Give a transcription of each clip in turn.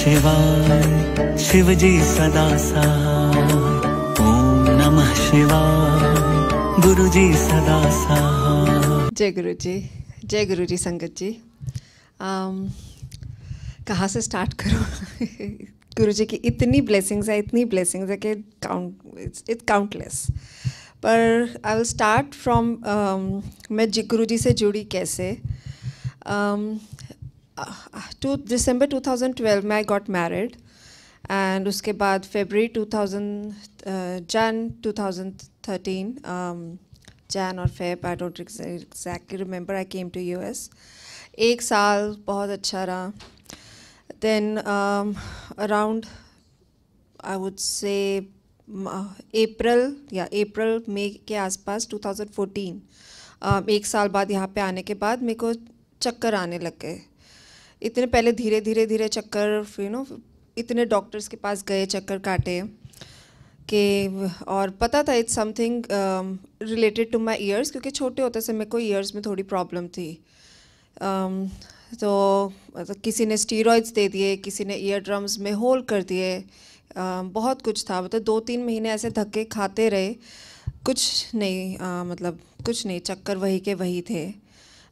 शिवाय शिवजी सदा सहाय ओम नमः शिवाय गुरुजी सदा सहाय जय गुरु जी जय गुरु जी संगत जी um, कहाँ से स्टार्ट करूँ गुरु जी की इतनी ब्लेसिंग्स है इतनी ब्लेसिंग्स है कि काउंट इट्स काउंटलेस पर आई विल स्टार्ट फ्रॉम मैं गुरु जी से जुड़ी कैसे um, टू दिसंबर 2012 में आई गॉट मैरिड एंड उसके बाद फेबरी 2000 जन 2013 जैन और Feb I don't exactly remember I came to U S एक साल बहुत अच्छा रहा then around I would say अप्रैल या अप्रैल मई के आसपास 2014 फोर्टीन um, एक साल बाद यहाँ पे आने के बाद मेरे को चक्कर आने लग गए इतने पहले धीरे धीरे धीरे चक्कर फिर नो इतने डॉक्टर्स के पास गए चक्कर काटे के और पता था it's something related to my ears क्योंकि छोटे होते से मेरे को ईयर्स में थोड़ी प्रॉब्लम थी um, तो, तो किसी ने स्टीरोइड्स दे दिए किसी ने ईयर ड्रम्स में होल कर दिए um, बहुत कुछ था मतलब दो तीन महीने ऐसे धक्के खाते रहे कुछ नहीं uh, मतलब कुछ नहीं चक्कर वही के वही थे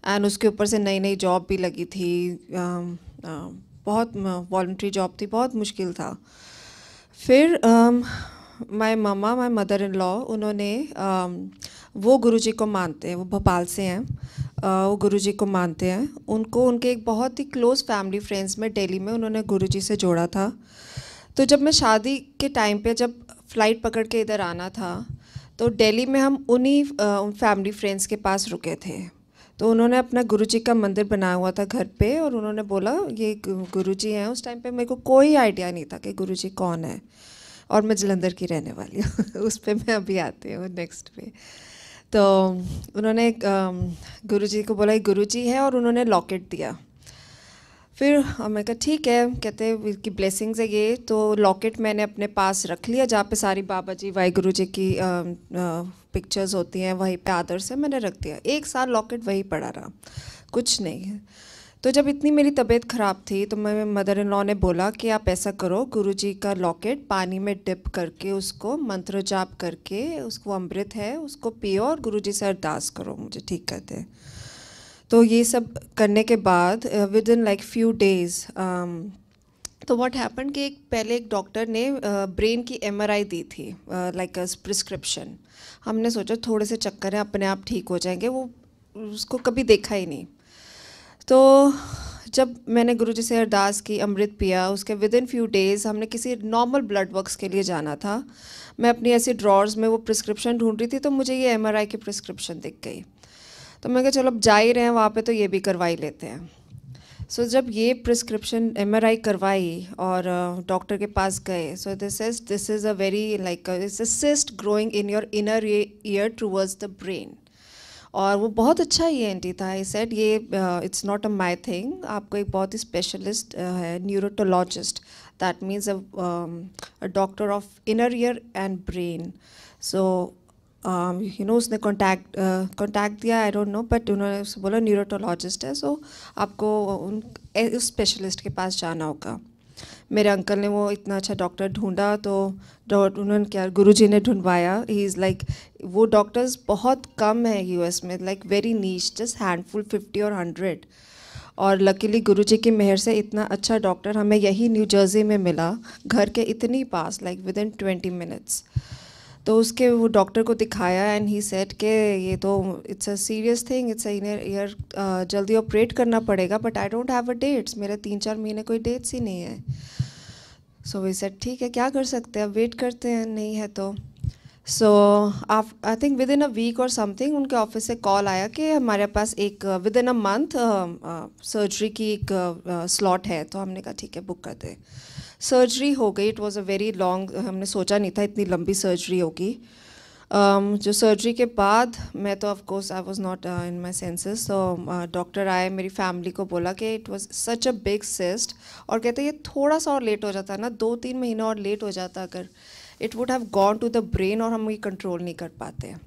एंड उसके ऊपर से नई नई जॉब भी लगी थी um, um, बहुत वॉल्ट्री जॉब थी बहुत मुश्किल था फिर my mama my mother in law उन्होंने वो um, वो गुरुजी को मानते हैं वो भोपाल से हैं uh, वो गुरुजी को मानते हैं उनको उनके एक बहुत ही क्लोज़ फैमिली फ्रेंड्स में दिल्ली में उन्होंने गुरुजी से जोड़ा था तो जब मैं शादी के टाइम पे जब फ़्लाइट पकड़ के इधर आना था तो दिल्ली में हम उन्हीं फैमिली uh, फ्रेंड्स के पास रुके थे तो उन्होंने अपना गुरु जी का मंदिर बनाया हुआ था घर पे और उन्होंने बोला ये गुरु जी हैं उस टाइम पे मेरे को कोई आइडिया नहीं था कि गुरु जी कौन है और मैं जलंधर की रहने वाली हूँ उस पर मैं अभी आती हूँ नेक्स्ट पे तो उन्होंने गुरु जी को बोला गुरु जी है और उन्होंने लॉकेट दिया फिर मैं कहा ठीक है कहते कि ब्लेसिंग्स है ये तो लॉकेट मैंने अपने पास रख लिया जहाँ पे सारी बाबा जी वाहगुरु जी की आ, आ, पिक्चर्स होती हैं वहीं पे आदर से मैंने रख दिया एक साल लॉकेट वहीं पड़ा रहा कुछ नहीं है तो जब इतनी मेरी तबीयत ख़राब थी तो मैं मदर इन लॉ ने बोला कि आप ऐसा करो गुरु जी का लॉकेट पानी में डिप करके उसको मंत्र जाप करके उसको अमृत है उसको पियो और गुरु जी से अरदास करो मुझे ठीक करते हैं तो ये सब करने के बाद within like few days तो व्हाट हैपन कि एक पहले एक डॉक्टर ने ब्रेन uh, की एमआरआई दी थी लाइक uh, प्रिस्क्रिप्शन हमने सोचा थोड़े से चक्कर हैं अपने आप ठीक हो जाएंगे वो उसको कभी देखा ही नहीं तो जब मैंने गुरु जी से अरदास की अमृत पिया उसके विद इन फ्यू डेज़ हमने किसी नॉर्मल ब्लड वर्क्स के लिए जाना था मैं अपनी ऐसी ड्रॉर्स में वो प्रिस्क्रिप्शन ढूंढ रही थी तो मुझे ये एम की प्रिस्क्रिप्शन दिख गई तो मैं कहा चलो अब जा ही रहे हैं वहाँ पे तो ये भी करवा ही लेते हैं सो so, जब ये प्रिस्क्रिप्शन एम करवाई और डॉक्टर uh, के पास गए so this is this is a very like it's a cyst growing in your inner ear towards the brain और वो बहुत अच्छा ये एंटी था आई सेट ये it's not a my thing आपको एक बहुत ही स्पेशलिस्ट uh, है neurotologist that means a doctor of inner ear and brain so you um, know उसने कॉन्टैक्ट कॉन्टैक्ट uh, दिया आई डोंट नो बट उन्होंने उससे बोला न्यूरोटोलॉजिस्ट है सो आपको उन उस स्पेशलिस्ट के पास जाना होगा मेरे अंकल ने वो इतना अच्छा डॉक्टर ढूंढा तो उन्होंने क्या गुरु जी ने ढूंढवाया ही इज़ लाइक वो डॉक्टर्स बहुत कम है यूएस में like very niche just handful fifty और हंड्रेड और लकीली गुरु जी की मेहर से इतना अच्छा डॉक्टर हमें यही न्यू जर्सी में मिला घर के इतनी पास like within twenty minutes तो उसके वो डॉक्टर को दिखाया एंड ही सेट के ये तो it's a serious thing it's inner ear जल्दी ऑपरेट करना पड़ेगा but I don't have a dates मेरे तीन चार महीने कोई डेट्स ही नहीं है सो वी सेट ठीक है क्या कर सकते हैं अब वेट करते हैं नहीं है तो सो आप I think with in a week और समथिंग उनके ऑफिस से कॉल आया कि हमारे पास एक with in a month surgery की एक स्लॉट uh, uh है तो हमने कहा ठीक है बुक कर दें सर्जरी हो गई it was a very long हमने सोचा नहीं था इतनी लंबी सर्जरी होगी um, जो सर्जरी के बाद मैं तो of course I was not in my senses तो डॉक्टर आए मेरी फैमिली को बोला कि it was such a big cyst और कहते ये थोड़ा सा और लेट हो जाता ना दो तीन महीना और लेट हो जाता अगर it would have gone to the brain और हम ये कंट्रोल नहीं कर पाते हैं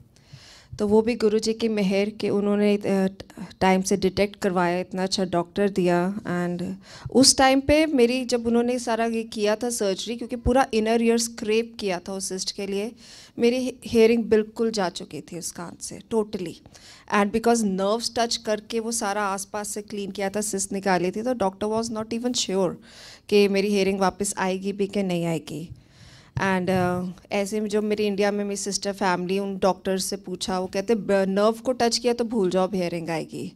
तो वो भी गुरु जी की मेहर के उन्होंने टाइम से डिटेक्ट करवाया इतना अच्छा डॉक्टर दिया एंड उस टाइम पे मेरी जब उन्होंने सारा ये किया था सर्जरी क्योंकि पूरा इनर ईयर स्क्रेप किया था उस सिस्ट के लिए मेरी हेयरिंग बिल्कुल जा चुकी थी उस कान से totally and because nerves touch करके वो सारा आसपास से क्लीन किया था सिस्ट निकाली थी तो doctor was not even sure कि मेरी हेयरिंग वापस आएगी भी कि नहीं आएगी एंड uh, ऐसे में जब मेरी इंडिया में मेरी सिस्टर फैमिली उन डॉक्टर से पूछा वो कहते नर्व को टच किया तो भूल जाओ हेयरिंग आएगी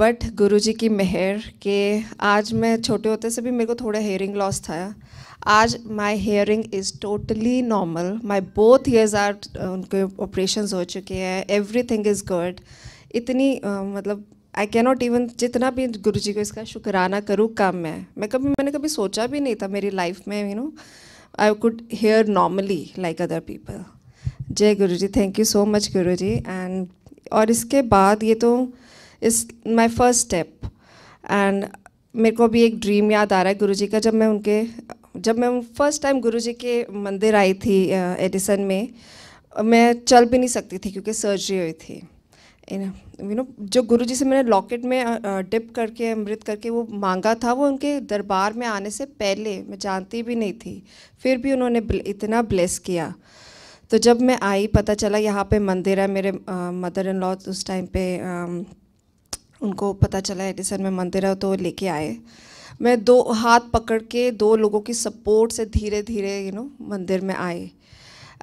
बट गुरुजी की मेहर के आज मैं छोटे होते से भी मेरे को थोड़ा हेयरिंग लॉस था आज my hearing is totally normal my both ears are उनके ऑपरेशन हो चुके हैं एवरीथिंग इज़ गुड इतनी uh, मतलब आई कैन नॉट इवन जितना भी गुरुजी को इसका शुक्राना करूँ कम है मैं कभी मैंने कभी सोचा भी नहीं था मेरी लाइफ में you you know know, I could hear normally like other people. जय Guru ji thank you so much Guru ji and और इसके बाद ये तो इस माई फर्स्ट स्टेप एंड मेरे को अभी एक ड्रीम याद आ रहा है गुरु जी का जब मैं उनके जब मैं फर्स्ट टाइम गुरु जी के मंदिर आई थी एडिसन में मैं चल भी नहीं सकती थी क्योंकि सर्जरी हुई थी यू नो जो गुरु जी से मैंने लॉकेट में डिप करके अमृत करके वो मांगा था वो उनके दरबार में आने से पहले मैं जानती भी नहीं थी फिर भी उन्होंने इतना ब्लेस किया तो जब मैं आई पता चला यहाँ पे मंदिर है मेरे मदर इन लॉ उस टाइम पे आ, उनको पता चला एडिसन में मंदिर है तो लेके आए मैं दो हाथ पकड़ के दो लोगों की सपोर्ट से धीरे धीरे यू नो मंदिर में आए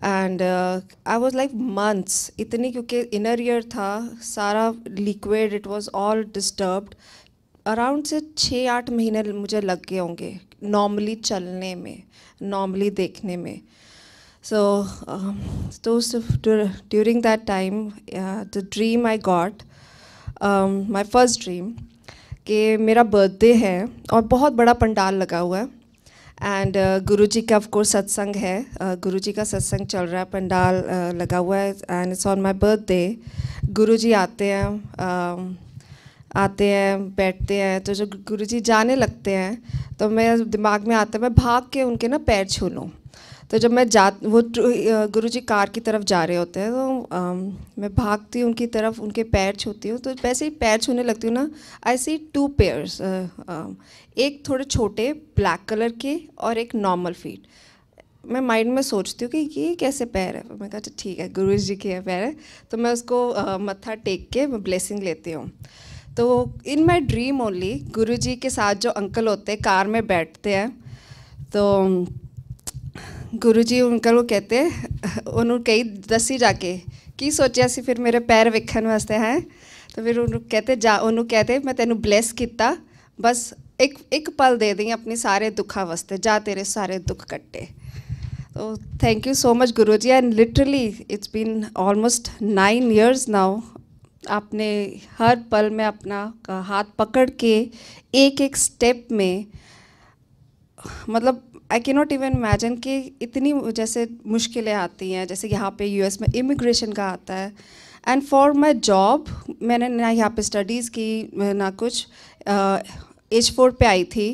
and I was like months इतनी क्योंकि इनर ईयर था सारा liquid it was all disturbed around से छः आठ महीने मुझे लग गए होंगे नॉर्मली चलने में नॉर्मली देखने में सो um, तो during that time the dream I got my first dream कि मेरा बर्थडे है और बहुत बड़ा पंडाल लगा हुआ है एंड गुरु जी का ऑफकोर्स सत्संग है गुरु जी का सत्संग चल रहा है पंडाल लगा हुआ है and it's on my birthday Guru ji आते हैं आते हैं बैठते हैं तो जब गुरु जी जाने लगते हैं तो मेरे दिमाग में आता है मैं भाग के उनके ना पैर छू लूँ तो जब मैं जा वो गुरु जी कार की तरफ जा रहे होते हैं तो आ, मैं भागती हूँ उनकी तरफ उनके पैर छूती हूँ तो वैसे ही पैर छूने लगती हूँ ना आई सी टू पेयर्स एक थोड़े छोटे ब्लैक कलर के और एक नॉर्मल फीट मैं माइंड में सोचती हूँ कि ये कैसे पैर है मैं कहा अच्छा, ठीक है गुरु जी के पैर है तो मैं उसको मत्था टेक के ब्लेसिंग लेती हूँ तो इन माई ड्रीम ओनली गुरु जी के साथ जो अंकल होते हैं कार में बैठते हैं तो गुरु जी अंकल को कहते उन्होंने कई दसी जाके कि सोचा फिर मेरे पैर वेखन वास्ते हैं तो फिर उन्होंने कहते जा उन्होंने कहते मैं तेन ब्लैस किया बस एक एक पल दे दी अपने सारे दुखा वास्ते जा तेरे सारे दुख कट्टे तो thank you so much Guru ji and literally it's been almost nine years now आपने हर पल में अपना हाथ पकड़ के एक एक स्टेप में मतलब आई के नॉट इवन इमेजिन कि इतनी जैसे मुश्किलें आती हैं जैसे यहाँ पे यूएस में इमिग्रेशन का आता है एंड फॉर माई जॉब मैंने ना यहाँ पे स्टडीज़ की ना कुछ एज uh, फोर पे आई थी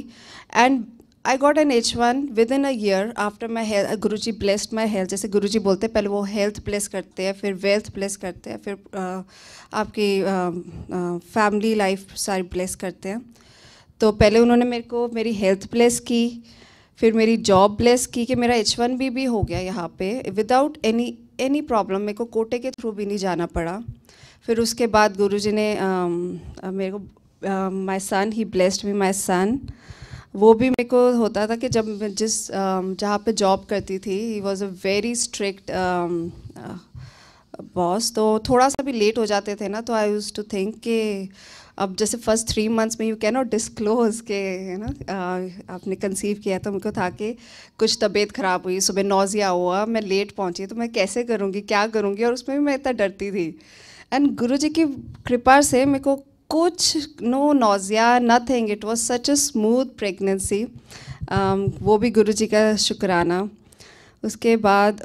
and I got an H one with in a year after my health Guru ji blessed my health जैसे गुरु जी बोलते हैं पहले वो हेल्थ ब्लेस करते हैं फिर वेल्थ ब्लेस करते हैं फिर uh, आपकी फैमिली um, लाइफ uh, सारी ब्लेस करते हैं तो पहले उन्होंने मेरे को मेरी हेल्थ ब्लेस की फिर मेरी जॉब ब्लेस की कि मेरा एच वन बी भी हो गया यहाँ पे विदाउट एनी एनी प्रॉब्लम मेरे को कोटे के थ्रू भी नहीं जाना पड़ा फिर उसके बाद गुरुजी ने आ, मेरे को my son he blessed me my son वो भी मेरे को होता था कि जब जिस जहाँ पे जॉब करती थी he was a very strict boss तो थोड़ा सा भी लेट हो जाते थे ना तो आई यूज़ टू थिंक कि अब जैसे फर्स्ट थ्री मंथ्स में यू कैन नॉट डिस्क्लोज के है ना uh, आपने कंसीव किया तो उनको था कि कुछ तबीयत ख़राब हुई सुबह नौजिया हुआ मैं लेट पहुंची तो मैं कैसे करूँगी क्या करूँगी और उसमें भी मैं इतना डरती थी एंड गुरु जी की कृपा से मेरे को कुछ no nausea nothing it was such a smooth pregnancy वो भी गुरु जी का शुक्राना उसके बाद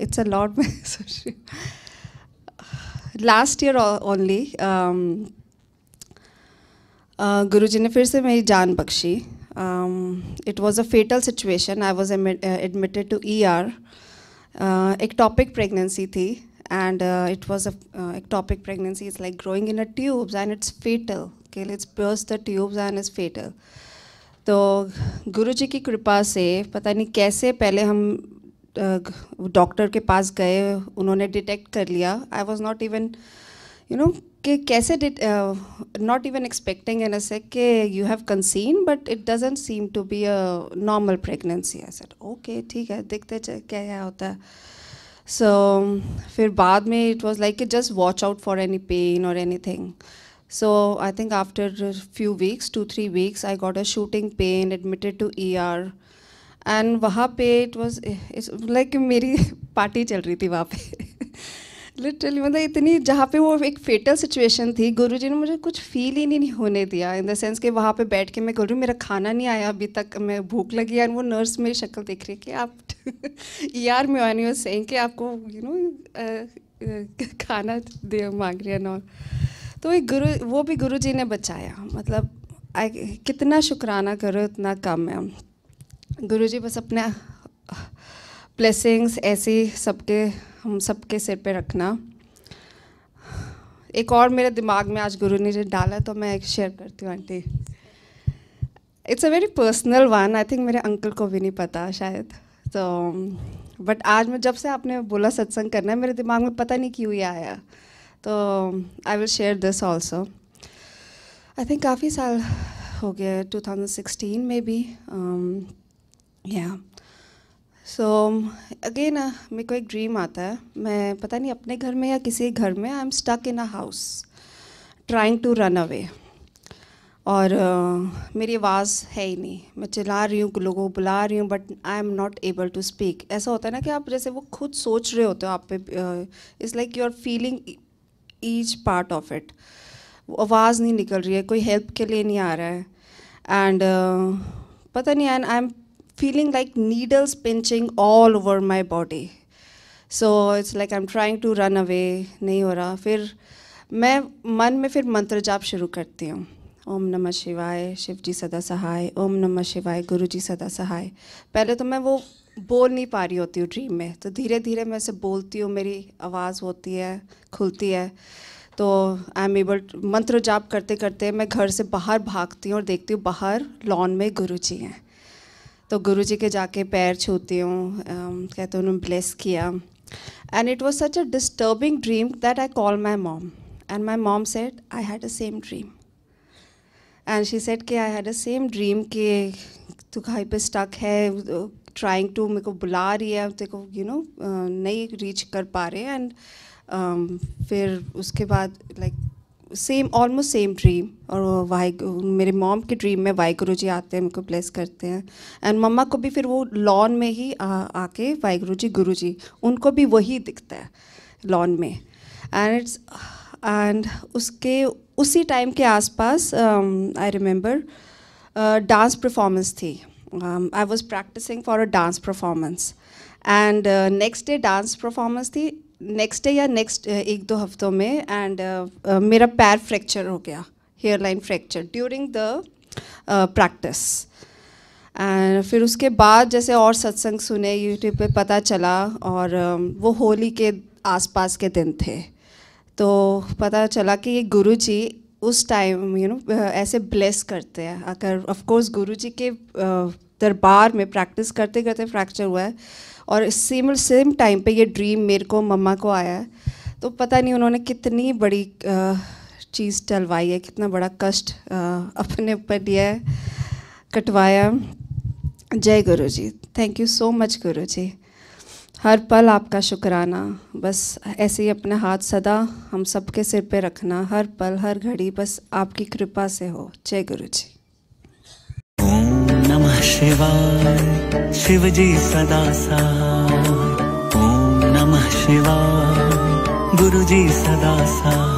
इट्स अ लॉट मैं सोच रही लास्ट ईयर ओनली गुरु जी ने फिर से मेरी जान बख्शी it was a fatal situation I was admitted to E R ectopic pregnancy थी and it was a ectopic pregnancy is like growing in a tubes and it's fatal के it's burst the tubes and is fatal तो गुरु जी की कृपा से पता नहीं कैसे पहले हम डॉक्टर के पास गए उन्होंने डिटेक्ट कर लिया I was not even you know कि कैसे नॉट इवन एक्सपेक्टिंग एन एसे कि you have conceived but it doesn't seem to be a normal pregnancy I sir okay ठीक है देखते क्या क्या होता है सो so, फिर बाद में it was like just watch out for any pain और anything so I think after few weeks two three weeks I got a shooting pain admitted to E R and वहाँ पे it was like मेरी party चल रही थी वहाँ पे literally मतलब इतनी जहाँ पे वो एक फेटल सिचुएशन थी गुरुजी ने मुझे कुछ फील ही नहीं होने दिया इन द सेंस कि वहाँ पे बैठ के मैं कर रही हूँ मेरा खाना नहीं आया अभी तक मैं भूख लगी है वो नर्स मेरी शक्ल देख रही है कि आप यार मे ऑन यूर सेंग कि आपको यू नो खाना दे मांग रही है नॉर तो एक गुरु वो भी गुरु जी ने बचाया मतलब आई कितना शुक्राना करो उतना कम है गुरु जी बस अपने ब्लेसिंग्स ऐसे सबके हम सबके सिर पे रखना एक और मेरे दिमाग में आज गुरु ने डाला तो मैं एक शेयर करती हूँ aunty it's a very personal one I think मेरे अंकल को भी नहीं पता शायद तो बट आज मैं जब से आपने बोला सत्संग करना है मेरे दिमाग में पता नहीं क्यों ये आया तो I will share this also I think काफ़ी साल हो गया 2016 में भी um, या सो अगेन मेरे को एक ड्रीम आता है मैं पता नहीं अपने घर में या किसी घर में I am stuck in a house trying to run away और uh, मेरी आवाज़ है ही नहीं मैं चिल्ला रही हूँ लोगों को बुला रही हूँ but I am not able to speak ऐसा होता है ना कि आप जैसे वो खुद सोच रहे होते हो आप पे it's like you are feeling each part of it आवाज़ नहीं निकल रही है कोई हेल्प के लिए नहीं आ रहा है एंड uh, पता नहीं and I am feeling like needles pinching all over my body. So it's like I am trying to run away नहीं हो रहा फिर मैं मन में फिर मंत्र जाप शुरू करती हूँ ओम नमः शिवाय शिव जी सदा सहाय ओम नमः शिवाय गुरु जी सदा सहाय पहले तो मैं वो बोल नहीं पा रही होती हूँ ड्रीम में तो धीरे धीरे मैं से बोलती हूँ मेरी आवाज़ होती है खुलती है तो आई एम एबल मंत्र जाप करते करते मैं घर से बाहर भागती हूँ और देखती हूँ बाहर लॉन में गुरु जी हैं तो गुरु जी के जाके पैर छूती हूँ कहते उन्होंने ब्लेस किया and it was such a disturbing dream that I call my mom and my mom said I had a same dream and she said के I had a same dream कि तू कहीं पे स्टक है trying to मेरे को बुला रही है तेरे को यू नो नहीं रीच कर पा रहे एंड um, फिर उसके बाद like like, same almost same dream और वाहे मेरे मॉम के ड्रीम में वाहगुरु जी आते हैं उनको ब्लेस करते हैं एंड मम्मा को भी फिर वो लॉन में ही आ, आके वाहेगुरु जी गुरु जी उनको भी वही दिखता है लॉन में एंड इट्स एंड उसके उसी टाइम के आसपास आई रिमेंबर डांस परफॉर्मेंस थी I was practicing for a dance performance and next day dance performance थी नेक्स्ट डे या नेक्स्ट uh, एक दो हफ्तों में एंड uh, uh, मेरा पैर फ्रैक्चर हो गया hairline fracture during the practice एंड फिर उसके बाद जैसे और सत्संग सुने यूट्यूब पे पता चला और um, वो होली के आसपास के दिन थे तो पता चला कि ये गुरु जी उस टाइम यू नो ऐसे ब्लेस करते हैं अगर ऑफ कोर्स गुरु जी के दरबार में प्रैक्टिस करते करते फ्रैक्चर हुआ है और सेम सेम टाइम पे ये ड्रीम मेरे को मम्मा को आया है तो पता नहीं उन्होंने कितनी बड़ी चीज़ टलवाई है कितना बड़ा कष्ट अपने ऊपर दिया है कटवाया जय Guru ji thank you so much Guru ji हर पल आपका शुक्राना बस ऐसे ही अपने हाथ सदा हम सबके सिर पे रखना हर पल हर घड़ी बस आपकी कृपा से हो जय गुरु जी नमः शिवाय शिवजी सदा सा ओम नमः शिवाय गुरुजी सदा सा